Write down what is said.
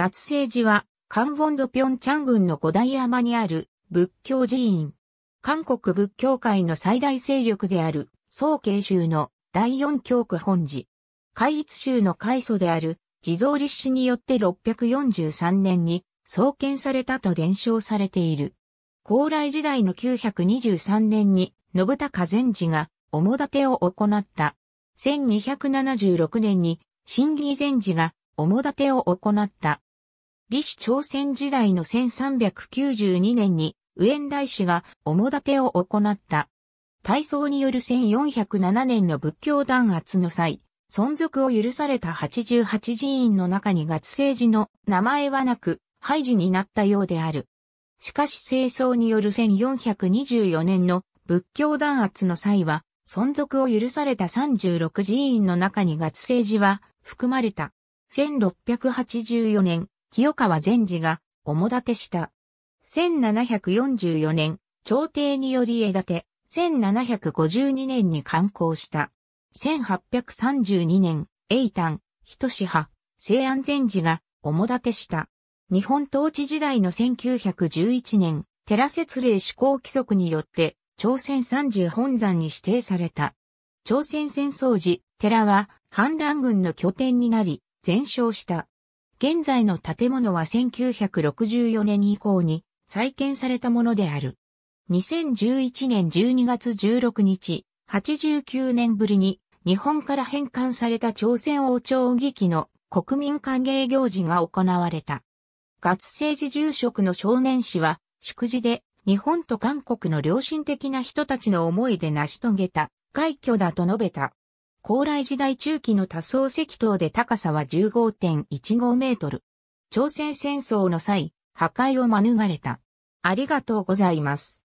月生寺は、カンボンドピョンチャン郡の五大山にある仏教寺院。韓国仏教界の最大勢力である、宋慶宗の第四教区本寺。戒律宗の開祖である、地蔵立志によって643年に創建されたと伝承されている。高麗時代の923年に、信孝禅寺が、主立てを行った。1276年に、新義禅寺が、主立てを行った。李氏朝鮮時代の1392年に、ウエン大氏がも立てを行った。大僧による1407年の仏教弾圧の際、存続を許された88寺院の中に月星寺の名前はなく、廃寺になったようである。しかし清掃による1424年の仏教弾圧の際は、存続を許された36寺院の中に月星寺は含まれた。1684年、清川禅寺が、主立てした。1744年、朝廷により枝て、1752年に刊行した。1832年、英丹、人志派、西安禅寺が、主立てした。日本統治時代の1911年、寺説令施行規則によって、朝鮮三十本山に指定された。朝鮮戦争時、寺は、反乱軍の拠点になり、全焼した。現在の建物は1964年以降に再建されたものである。2011年12月16日、89年ぶりに日本から返還された朝鮮王朝劇の国民歓迎行事が行われた。ツ。政治住職の少年氏は、祝辞で日本と韓国の良心的な人たちの思いで成し遂げた快挙だと述べた。高麗時代中期の多層石塔で高さは15.15メートル。朝鮮戦争の際、破壊を免れた。ありがとうございます。